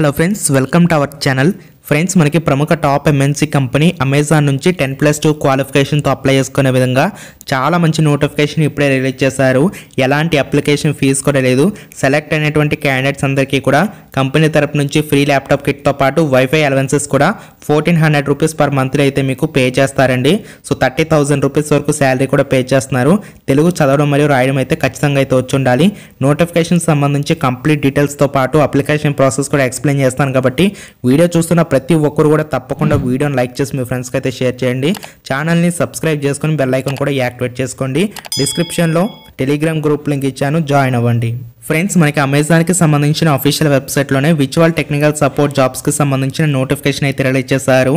Hello friends welcome to our channel friends మనకి ప్రముఖ top MNC company Amazon నుంచి ten plus two క్వాలిఫికేషన్తో apply చేసుకునే విధంగా చాలా మంచి నోటిఫికేషన్ ఇప్పుడే రిలీజ్ చేశారు ఎలాంటి అప్లికేషన్ ఫీజు కూడా లేదు సెలెక్ట్ అయినటువంటి క్యాండిడేట్స్ అందరికీ కూడా కంపెనీ తరపు నుంచి ఫ్రీ ల్యాప్టాప్ కిట్తో పాటు వైఫై అలవెన్సెస్ కూడా fourteen hundred rupees per monthly అయితే మీకు పే చేస్తారండి సో థర్టీ థౌసండ్ రూపీస్ వరకు శాలరీ కూడా పే చేస్తున్నారు తెలుగు చదవడం మరియు రాయడం అయితే ఖచ్చితంగా అయితే వచ్చి ఉండాలి నోటిఫికేషన్ సంబంధించి కంప్లీట్ డీటెయిల్స్తో పాటు అప్లికేషన్ ప్రాసెస్ కూడా ఎక్స్ప్లెయిన్ చేస్తాను కాబట్టి వీడియో చూస్తున్న ప్రతి ఒక్కరు కూడా తప్పకుండా hmm. వీడియోని లైక్ చేసి మీ ఫ్రెండ్స్కి అయితే షేర్ చేయండి ఛానల్ని సబ్స్క్రైబ్ చేసుకొని బెల్లైకన్ కూడా యాక్టివేట్ చేసుకోండి డిస్క్రిప్షన్లో టెలిగ్రామ్ గ్రూప్ లింక్ ఇచ్చాను జాయిన్ అవ్వండి ఫ్రెండ్స్ మనకి అమెజాన్కి సంబంధించిన అఫీషియల్ వెబ్సైట్లోనే విచువల్ టెక్నికల్ సపోర్ట్ జాబ్స్కి సంబంధించిన నోటిఫికేషన్ అయితే రిలీజ్ చేశారు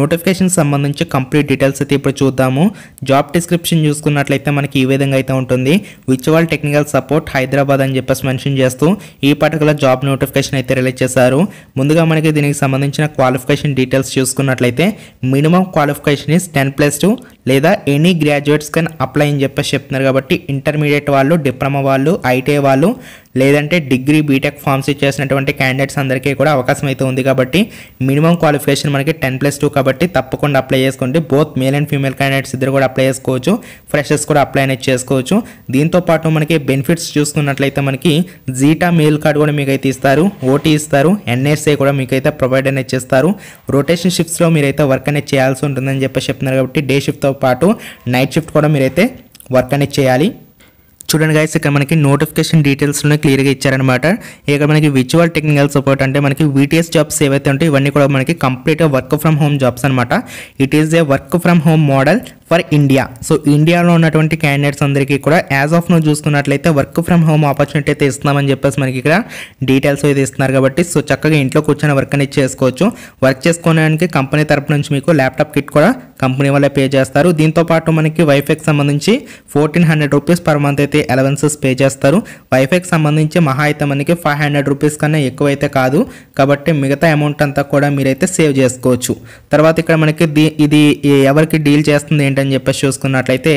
నోటిఫికేషన్ సంబంధించి కంప్లీట్ డీటెయిల్స్ అయితే ఇప్పుడు చూద్దాము జాబ్ డిస్క్రిప్షన్ చూసుకున్నట్లయితే మనకి ఈ విధంగా అయితే ఉంటుంది విచువల్ టెక్నికల్ సపోర్ట్ హైదరాబాద్ అని చెప్పేసి మెన్షన్ చేస్తూ ఈ పర్టికులర్ జాబ్ నోటిఫికేషన్ అయితే రిలీజ్ చేశారు ముందుగా మనకి దీనికి సంబంధించిన క్వాలిఫికేషన్ డీటెయిల్స్ చూసుకున్నట్లయితే minimum qualification is ten plus two లేదా ఎనీ గ్రాడ్యుయేట్స్ కెన్ అప్లై అని చెప్పేసి చెప్తున్నారు కాబట్టి ఇంటర్మీడియట్ ఇంటర్మీడియట్ వాళ్ళు డిప్లొమా వాళ్ళు ఐటీఐ వాళ్ళు లేదంటే డిగ్రీ బీటెక్ ఫామ్స్ చేసినటువంటి క్యాండిడేట్స్ అందరికీ కూడా అవకాశం అయితే ఉంది కాబట్టి మినిమం క్వాలిఫికేషన్ మనకి టెన్ ప్లస్ టూ కాబట్టి తప్పకుండా అప్లై చేసుకోండి both male and female candidates ఇద్దరు కూడా అప్లై చేసుకోవచ్చు ఫ్రెషర్స్ కూడా అప్లై అనేది చేసుకోవచ్చు దీంతోపాటు మనకి బెనిఫిట్స్ చూసుకున్నట్లయితే మనకి జీటా మెయిల్ కార్డ్ కూడా మీకు అయితే ఇస్తారు ఓటీ ఇస్తారు ఎన్ఎస్ఏ కూడా మీకు అయితే ప్రొవైడ్ అనేది చేస్తారు రొటేషన్ షిఫ్ట్స్లో మీరైతే వర్క్ అనేది చేయాల్సి ఉంటుందని చెప్పి చెప్తున్నారు కాబట్టి డే షిఫ్ట్తో పాటు నైట్ షిఫ్ట్ కూడా మీరైతే వర్క్ అనేది చేయాలి చూడండి గాయస్ ఇక్కడ మనకి నోటిఫికేషన్ డీటెయిల్స్లోనే క్లియర్గా ఇచ్చారనమాట ఇక్కడ మనకి విజువల్ టెక్నికల్ సపోర్ట్ అంటే మనకి విటిఎస్ జాబ్స్ ఏవైతే ఉంటాయి ఇవన్నీ కూడా మనకి కంప్లీట్గా వర్క్ ఫ్రమ్ హోమ్ జాబ్స్ అనమాట it is a work from home model for India so ఇండియాలో ఉన్నటువంటి క్యాండిడేట్స్ అందరికీ కూడా యాజ్ ఆఫ్ నువ్వు చూసుకున్నట్లయితే వర్క్ ఫ్రమ్ హోమ్ ఆపర్చునిటీ అయితే ఇస్తున్నామని చెప్పేసి మనకి ఇక్కడ డీటెయిల్స్ అయితే ఇస్తున్నారు కాబట్టి సో చక్కగా ఇంట్లో కూర్చొని వర్క్ అనేది చేసుకోవచ్చు వర్క్ చేసుకోవడానికి కంపెనీ తరపు నుంచి మీకు ల్యాప్టాప్ కిట్ కూడా కంపెనీ వాళ్ళే పే చేస్తారు దీంతోపాటు మనకి వైఫైకి సంబంధించి fourteen hundred rupees per month అయితే అయితే అలవెన్సెస్ పే చేస్తారు వైఫైకి సంబంధించి మహా అయితే మనకి ఫైవ్ హండ్రెడ్ రూపీస్ కన్నా ఎక్కువైతే కాదు కాబట్టి మిగతా అమౌంట్ అంతా కూడా మీరైతే సేవ్ చేసుకోవచ్చు తర్వాత ఇక్కడ మనకి ఇది ఎవరికి డీల్ చేస్తుంది ఏంటని చెప్పేసి చూసుకున్నట్లయితే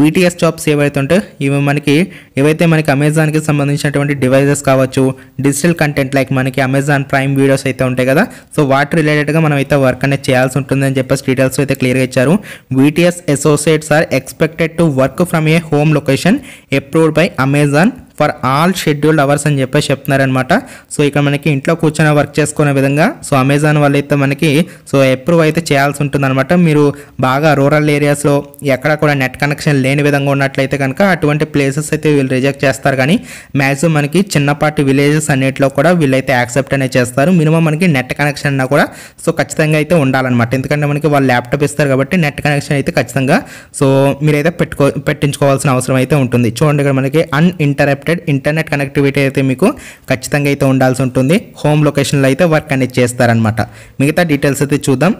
వీటీఎస్ జాబ్స్ ఏవైతే ఉంటే ఇవి మనకి ఏవైతే మనకి అమెజాన్కి సంబంధించినటువంటి డివైజెస్ కావచ్చు డిజిటల్ కంటెంట్ లైక్ మనకి అమెజాన్ ప్రైమ్ వీడియోస్ అయితే ఉంటాయి కదా సో వాటి రిలేటెడ్గా మనం అయితే వర్క్ అనేది చేయాల్సి ఉంటుందని చెప్పేసి డీటెయిల్స్ అయితే క్లియర్గా ఇచ్చారు VTS associates are expected to work from a home location approved by Amazon for all scheduled hours అని చెప్పేసి చెప్తున్నారనమాట సో ఇక్కడ మనకి ఇంట్లో కూర్చొని వర్క్ చేసుకునే విధంగా సో అమెజాన్ వాళ్ళైతే అయితే మనకి సో అప్రూవ్ అయితే చేయాల్సి ఉంటుందన్నమాట మీరు బాగా రూరల్ ఏరియాస్లో ఎక్కడ కూడా నెట్ కనెక్షన్ లేని విధంగా ఉన్నట్లయితే కనుక అటువంటి ప్లేసెస్ అయితే వీళ్ళు రిజెక్ట్ చేస్తారు కానీ మ్యాక్సిమం మనకి చిన్నపాటి విలేజెస్ అన్నింటిలో కూడా వీళ్ళైతే యాక్సెప్ట్ అనే చేస్తారు మినిమం మనకి నెట్ కనెక్షన్ అన్నా కూడా సో ఖచ్చితంగా అయితే ఉండాలన్నమాట ఎందుకంటే మనకి వాళ్ళు ల్యాప్టాప్ ఇస్తారు కాబట్టి నెట్ కనెక్షన్ అయితే ఖచ్చితంగా సో మీరైతే పెట్టుకో పెట్టించుకోవాల్సిన అవసరం అయితే ఉంటుంది చూడండి ఇక్కడ మనకి అన్ఇంటరప్ట్ కనెక్టెడ్ ఇంటర్నెట్ కనెక్టివిటీ అయితే మీకు ఖచ్చితంగా అయితే ఉండాల్సి ఉంటుంది హోమ్ లొకేషన్లో అయితే వర్క్ అనేది చేస్తారనమాట మిగతా డీటెయిల్స్ అయితే చూద్దాం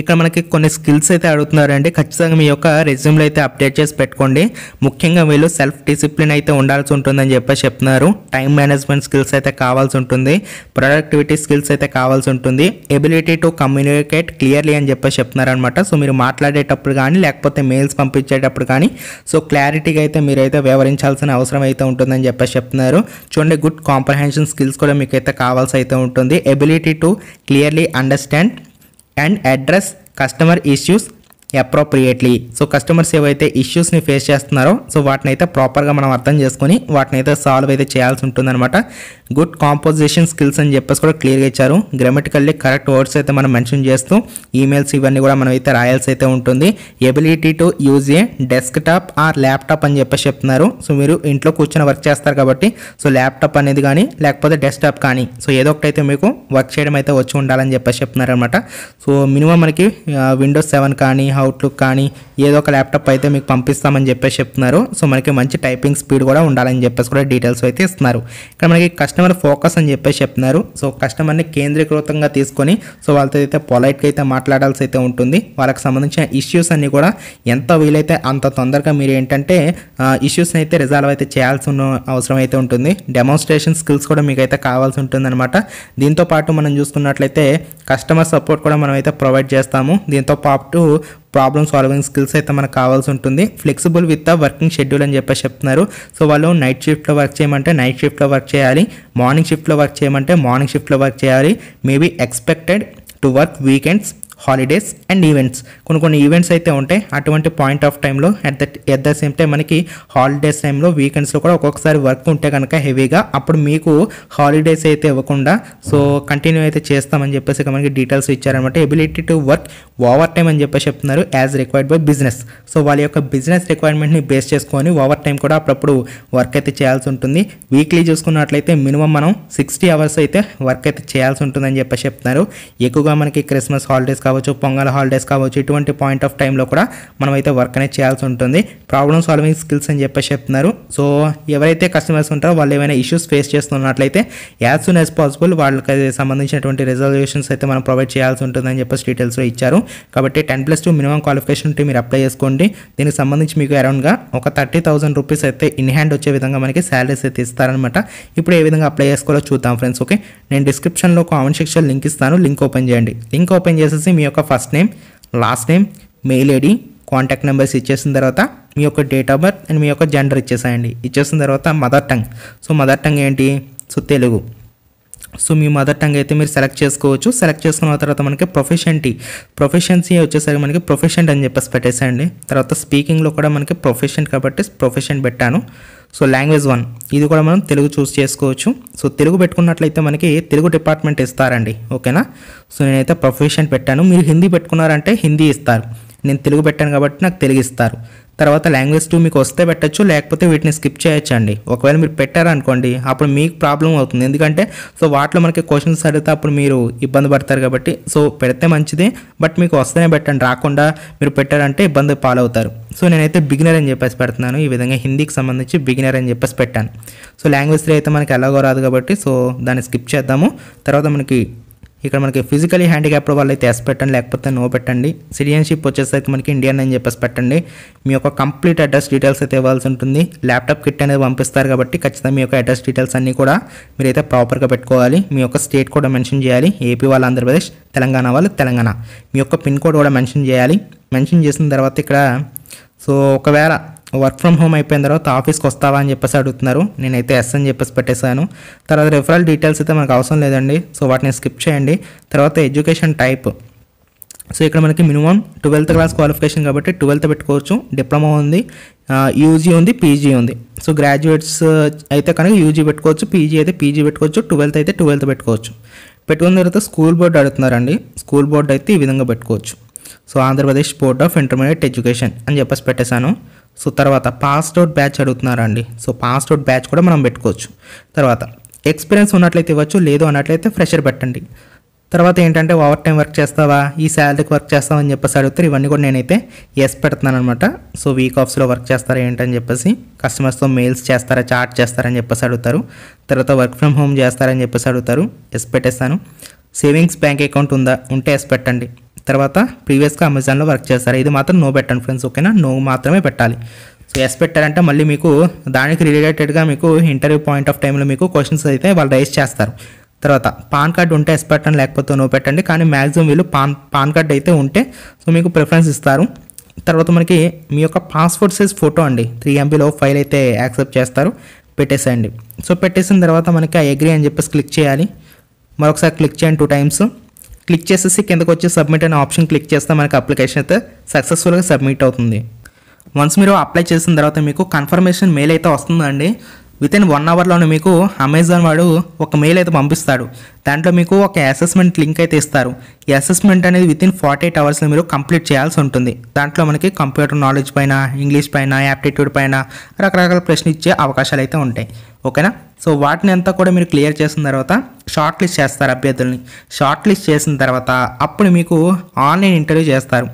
ఇక్కడ మనకి కొన్ని స్కిల్స్ అయితే అడుగుతున్నారండి ఖచ్చితంగా మీ యొక్క రెజ్యూమ్లో అయితే అప్డేట్ చేసి పెట్టుకోండి ముఖ్యంగా వీళ్ళు సెల్ఫ్ డిసిప్లిన్ అయితే ఉండాల్సి ఉంటుందని చెప్పేసి చెప్తున్నారు టైం మేనేజ్మెంట్ స్కిల్స్ అయితే కావాల్సి ఉంటుంది ప్రొడక్టివిటీ స్కిల్స్ అయితే కావాల్సి ఉంటుంది ఎబిలిటీ టు కమ్యూనికేట్ క్లియర్లీ అని చెప్పేసి చెప్తున్నారనమాట సో మీరు మాట్లాడేటప్పుడు కానీ లేకపోతే మెయిల్స్ పంపించేటప్పుడు కానీ సో క్లారిటీగా అయితే మీరైతే వివరించాల్సిన అవసరం అయితే ఉంటుందని చెప్పేసి చెప్తున్నారు చూడండి గుడ్ కాంప్రహెన్షన్ స్కిల్స్ కూడా మీకైతే కావాల్సి అయితే ఉంటుంది ability to clearly understand and address customer issues appropriately so customers ఏవైతే ఇష్యూస్ని ఫేస్ చేస్తున్నారో సో వాటిని అయితే ప్రాపర్గా మనం అర్థం చేసుకొని వాటిని అయితే సాల్వ్ అయితే చేయాల్సి ఉంటుందన్నమాట గుడ్ కాంపోజిషన్ స్కిల్స్ అని చెప్పేసి కూడా క్లియర్గా ఇచ్చారు గ్రామటికల్లీ కరెక్ట్ వర్డ్స్ అయితే మనం మెన్షన్ చేస్తూ ఈమెయిల్స్ ఇవన్నీ కూడా మనం అయితే రాయాల్సి అయితే ఉంటుంది ability to use a desktop or laptop అని చెప్పేసి చెప్తున్నారు సో మీరు ఇంట్లో కూర్చొని వర్క్ చేస్తారు కాబట్టి సో ల్యాప్టాప్ అనేది కానీ లేకపోతే డెస్క్టాప్ కానీ సో ఏదో ఒకటైతే మీకు వర్క్ చేయడం అయితే వచ్చి ఉండాలని చెప్పేసి చెప్తున్నారు అనమాట సో మినిమం మనకి విండోస్ సెవెన్ కానీ అవుట్లుక్ కానీ ఏదో ఒక ల్యాప్టాప్ అయితే మీకు పంపిస్తామని చెప్పేసి చెప్తున్నారు సో మనకి మంచి టైపింగ్ స్పీడ్ కూడా ఉండాలని చెప్పేసి కూడా డీటెయిల్స్ అయితే ఇస్తున్నారు ఇక్కడ మనకి కస్టమర్ ఫోకస్ అని చెప్పేసి చెప్తున్నారు సో కస్టమర్ని కేంద్రీకృతంగా తీసుకొని సో వాళ్ళతో అయితే పొలైట్గా అయితే మాట్లాడాల్సి అయితే ఉంటుంది వాళ్ళకి సంబంధించిన ఇష్యూస్ అన్నీ కూడా ఎంత వీలైతే అంత తొందరగా మీరు ఏంటంటే ఇష్యూస్ని అయితే రిజాల్వ్ అయితే చేయాల్సి ఉన్న అవసరం అయితే ఉంటుంది డెమోన్స్ట్రేషన్ స్కిల్స్ కూడా మీకు అయితే కావాల్సి ఉంటుందన్నమాట దీంతో పాటు మనం చూసుకున్నట్లయితే కస్టమర్ సపోర్ట్ కూడా మనం అయితే ప్రొవైడ్ చేస్తాము దీంతో పాటు ప్రాబ్లమ్ సాల్వింగ్ స్కిల్స్ అయితే మనకు కావాల్సి ఉంటుంది ఫ్లెక్సిబుల్ విత్ వర్కింగ్ షెడ్యూల్ అని చెప్పేసి చెప్తున్నారు సో వాళ్ళు నైట్ షిఫ్ట్లో వర్క్ చేయమంటే నైట్ షిఫ్ట్లో వర్క్ చేయాలి మార్నింగ్ షిఫ్ట్లో వర్క్ చేయమంటే మార్నింగ్ షిఫ్ట్లో వర్క్ చేయాలి maybe expected to work weekends holidays and events కొన్ని కొన్ని ఈవెంట్స్ అయితే ఉంటాయి అటువంటి పాయింట్ ఆఫ్ టైంలో at the at the same time మనకి హాలిడేస్ టైంలో వీకెండ్స్లో కూడా ఒక్కొక్కసారి వర్క్ ఉంటే కనుక హెవీగా అప్పుడు మీకు హాలిడేస్ అయితే ఇవ్వకుండా సో కంటిన్యూ అయితే చేస్తామని చెప్పేసి మనకి డీటెయిల్స్ ఇచ్చారనమాట ability to work overtime అని చెప్పేసి చెప్తున్నారు as required by business so వాళ్ళ యొక్క బిజినెస్ రిక్వైర్మెంట్ని బేస్ చేసుకొని ఓవర్ టైం కూడా అప్పుడప్పుడు వర్క్ అయితే చేయాల్సి ఉంటుంది వీక్లీ చూసుకున్నట్లయితే మినిమం మనం సిక్స్టీ అవర్స్ అయితే వర్క్ అయితే చేయాల్సి ఉంటుందని చెప్పేసి చెప్తున్నారు ఎక్కువగా మనకి క్రిస్మస్ హాలిడేస్ కావచ్చు పొంగల్ హాలిడేస్ కావచ్చు ఇటువంటి పాయింట్ ఆఫ్ టైంలో కూడా మనమైతే వర్క్ అనేది చేయాల్సి ఉంటుంది ప్రాబ్లమ్ సాల్వింగ్ స్కిల్స్ అని చెప్పేసి చెప్తున్నారు సో ఎవరైతే కస్టమర్స్ ఉంటారో వాళ్ళు ఏమైనా ఇష్యూస్ ఫేస్ చేస్తున్నట్లయితే యాజ్ సూన్ యాజ్ పాసిబుల్ వాళ్ళకి సంబంధించినటువంటి రిజల్యూషన్స్ అయితే మనం ప్రొవైడ్ చేయాల్సి ఉంటుంది అని చెప్పేసి డీటెయిల్స్లో ఇచ్చారు కాబట్టి ten plus two minimum qualification ఉంటే మీరు అప్లై చేసుకోండి దీనికి సంబంధించి మీకు అరౌండ్గా ఒక థర్టీ థౌసండ్ రూపీస్ అయితే ఇన్ హ్యాండ్ వచ్చే విధంగా మనకి శాలరీస్ అయితే ఇస్తారనమాట ఇప్పుడు ఏ విధంగా అప్లై చేసుకోవాలో చూద్దాం ఫ్రెండ్స్ ఓకే నేను డిస్క్రిప్షన్లో కామెంట్ సెక్షన్ లింక్ ఇస్తాను లింక్ ఓపెన్ చేయండి లింక్ ఓపెన్ చేసేసి మీ యొక్క first name last name mail ID contact numbers ఇచ్చేసిన తర్వాత మీ యొక్క డేట్ ఆఫ్ బర్త్ అండ్ మీ యొక్క జెండర్ ఇచ్చేసాయండి ఇచ్చేసిన తర్వాత mother tongue so mother tongue ఏంటి సో తెలుగు సో మీ మదర్ టంగ్ అయితే మీరు సెలెక్ట్ చేసుకోవచ్చు సెలెక్ట్ చేసుకున్న తర్వాత మనకి ప్రొఫెషన్టీ ప్రొఫెషన్సీ వచ్చేసరికి మనకి ప్రొఫెషన్ అని చెప్పేసి పెట్టేసండి తర్వాత స్పీకింగ్లో కూడా మనకి ప్రొఫెషన్ కాబట్టి ప్రొఫెషన్ పెట్టాను సో లాంగ్వేజ్ వన్ ఇది కూడా మనం తెలుగు చూస్ చేసుకోవచ్చు సో తెలుగు పెట్టుకున్నట్లయితే మనకి తెలుగు డిపార్ట్మెంట్ ఇస్తారండి ఓకేనా సో నేనైతే ప్రొఫెషన్ పెట్టాను మీరు హిందీ పెట్టుకున్నారంటే హిందీ ఇస్తారు నేను తెలుగు పెట్టాను కాబట్టి నాకు తెలుగు ఇస్తారు తర్వాత లాంగ్వేజ్ టూ మీకు వస్తే పెట్టచ్చు లేకపోతే వీటిని స్కిప్ చేయొచ్చు అండి ఒకవేళ మీరు పెట్టారనుకోండి అప్పుడు మీకు ప్రాబ్లం అవుతుంది ఎందుకంటే సో వాటిలో మనకి క్వశ్చన్స్ అడిగితే అప్పుడు మీరు ఇబ్బంది పడతారు కాబట్టి సో పెడితే మంచిది బట్ మీకు వస్తేనే పెట్టండి రాకుండా మీరు పెట్టారంటే ఇబ్బంది పాలవుతారు సో నేనైతే బిగినర్ అని చెప్పేసి పెడుతున్నాను ఈ విధంగా హిందీకి సంబంధించి బిగినర్ అని చెప్పేసి పెట్టాను సో లాంగ్వేజ్ త్రీ అయితే మనకి ఎలాగో రాదు కాబట్టి సో దాన్ని స్కిప్ చేద్దాము తర్వాత మనకి ఇక్కడ మనకి ఫిజికలీ హ్యాండిక్యాప్డ్ వాళ్ళు అయితే ఎస్ పెట్టండి లేకపోతే నో పెట్టండి సిటిజన్షిప్ వచ్చేసరికి మనకి ఇండియన్ అని చెప్పేసి పెట్టండి మీ యొక్క కంప్లీట్ అడ్రస్ డీటెయిల్స్ అయితే ఇవ్వాల్సి ఉంటుంది ల్యాప్టాప్ కిట్ అనేది పంపిస్తారు కాబట్టి ఖచ్చితంగా మీ యొక్క అడ్రస్ డీటెయిల్స్ అన్నీ కూడా మీరైతే ప్రాపర్గా పెట్టుకోవాలి మీ యొక్క స్టేట్ కూడా మెన్షన్ చేయాలి ఏపీ వాళ్ళు ఆంధ్రప్రదేశ్ తెలంగాణ వాళ్ళు తెలంగాణ మీ యొక్క పిన్ కోడ్ కూడా మెన్షన్ చేయాలి మెన్షన్ చేసిన తర్వాత ఇక్కడ సో ఒకవేళ వర్క్ ఫ్రమ్ హోమ్ అయిపోయిన తర్వాత ఆఫీస్కి వస్తావా అని చెప్పేసి అడుగుతున్నారు నేనైతే ఎస్ అని చెప్పేసి పెట్టేశాను తర్వాత రిఫరల్ డీటెయిల్స్ అయితే మనకు అవసరం లేదండి సో వాటిని స్కిప్ చేయండి తర్వాత ఎడ్యుకేషన్ టైప్ సో ఇక్కడ మనకి మినిమం ట్వెల్త్ క్లాస్ క్వాలిఫికేషన్ కాబట్టి ట్వెల్త్ పెట్టుకోవచ్చు డిప్లొమా ఉంది యూజీ ఉంది పీజీ ఉంది సో గ్రాడ్యుయేట్స్ అయితే కనుక యూజీ పెట్టుకోవచ్చు పీజీ అయితే పీజీ పెట్టుకోవచ్చు ట్వెల్త్ అయితే ట్వెల్త్ పెట్టుకోవచ్చు పెట్టుకున్న తర్వాత స్కూల్ బోర్డు అడుగుతున్నారండి స్కూల్ బోర్డు అయితే ఈ విధంగా పెట్టుకోవచ్చు so Andhra Pradesh board of intermediate education అని చెప్పేసి పెట్టేశాను సో తర్వాత పాస్డ్ అవుట్ బ్యాచ్ అడుగుతున్నారండి సో పాస్డ్ అవుట్ బ్యాచ్ కూడా మనం పెట్టుకోవచ్చు తర్వాత ఎక్స్పీరియన్స్ ఉన్నట్లయితే ఇవ్వచ్చు లేదు అన్నట్లయితే ఫ్రెషర్ పెట్టండి తర్వాత ఏంటంటే ఓవర్ టైం వర్క్ చేస్తావా ఈ శాలరీకి వర్క్ చేస్తావా అని చెప్పేసి అడుగుతారు ఇవన్నీ కూడా నేనైతే ఎస్ పెడుతున్నాను అనమాట సో వీక్ ఆఫ్స్లో వర్క్ చేస్తారా ఏంటని చెప్పేసి కస్టమర్స్తో మెయిల్స్ చేస్తారా చాట్ చేస్తారని చెప్పేసి అడుగుతారు తర్వాత వర్క్ ఫ్రమ్ హోమ్ చేస్తారని చెప్పేసి అడుగుతారు ఎస్ పెట్టేస్తాను సేవింగ్స్ బ్యాంక్ అకౌంట్ ఉందా ఉంటే ఎస్ పెట్టండి తర్వాత ప్రీవియస్గా అమెజాన్లో వర్క్ చేస్తారు ఇది మాత్రం నో పెట్టండి ఫ్రెండ్స్ ఓకేనా నో మాత్రమే పెట్టాలి సో ఎస్ పెట్టారంటే మళ్ళీ మీకు దానికి రిలేటెడ్గా మీకు ఇంటర్వ్యూ పాయింట్ ఆఫ్ టైంలో మీకు క్వశ్చన్స్ అయితే వాళ్ళు రైజ్ చేస్తారు తర్వాత పాన్ కార్డ్ ఉంటే ఎస్ పెట్టండి లేకపోతే నో పెట్టండి కానీ మ్యాక్సిమం వీళ్ళు పాన్ పాన్ కార్డ్ అయితే ఉంటే సో మీకు ప్రిఫరెన్స్ ఇస్తారు తర్వాత మనకి మీ యొక్క పాస్పోర్ట్ సైజ్ ఫోటో అండి త్రీ ఎంబీలో ఫైల్ అయితే యాక్సెప్ట్ చేస్తారు పెట్టేసేయండి సో పెట్టేసిన తర్వాత మనకి ఆ ఎగ్రీ అని చెప్పేసి క్లిక్ చేయాలి మరొకసారి క్లిక్ చేయండి టూ టైమ్స్ క్లిక్ చేసేసి కిందకు వచ్చి సబ్మిట్ అనే ఆప్షన్ క్లిక్ చేస్తే మనకు అప్లికేషన్ అయితే సక్సెస్ఫుల్గా సబ్మిట్ అవుతుంది వన్స్ మీరు అప్లై చేసిన తర్వాత మీకు కన్ఫర్మేషన్ మెయిల్ అయితే వస్తుందండి విత్ ఇన్ వన్ అవర్లోనే మీకు అమెజాన్ వాడు ఒక మెయిల్ అయితే పంపిస్తాడు దాంట్లో మీకు ఒక అసెస్మెంట్ లింక్ అయితే ఇస్తారు ఈ అసెస్మెంట్ అనేది విత్ ఇన్ ఫార్టీ ఎయిట్ అవర్స్లో మీరు కంప్లీట్ చేయాల్సి ఉంటుంది దాంట్లో మనకి కంప్యూటర్ నాలెడ్జ్ పైన ఇంగ్లీష్ పైన యాప్టిట్యూడ్ పైన రకరకాల ప్రశ్న ఇచ్చే అవకాశాలు అయితే ఉంటాయి ఓకేనా సో వాటిని అంతా కూడా మీరు క్లియర్ చేసిన తర్వాత షార్ట్ లిస్ట్ చేస్తారు అభ్యర్థుల్ని షార్ట్ లిస్ట్ చేసిన తర్వాత అప్పుడు మీకు ఆన్లైన్ ఇంటర్వ్యూ చేస్తారు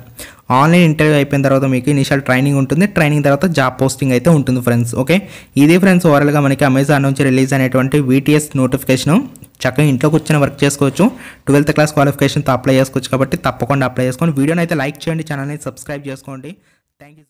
ఆన్లైన్ ఇంటర్వ్యూ అయిపోయిన తర్వాత మీకు ఇనిషియల్ ట్రైనింగ్ ఉంటుంది ట్రైనింగ్ తర్వాత జాబ్ పోస్టింగ్ అయితే ఉంటుంది ఫ్రెండ్స్ ఓకే ఇది ఫ్రెండ్స్ ఓవరాల్గా మనకి అమెజాన్ నుంచి రిలీజ్ అయినటువంటి వీటీఎస్ నోటిఫికేషన్ చక్కగా ఇంట్లో కూర్చొని వర్క్ చేసుకోవచ్చు ట్వెల్త్ క్లాస్ క్వాలిఫికేషన్తో అప్లై చేసుకోవచ్చు కాబట్టి తప్పకుండా అప్లై చేసుకోండి వీడియోని అయితే లైక్ చేయండి ఛానల్ని సబ్స్క్రైబ్ చేసుకోండి థ్యాంక్ యూ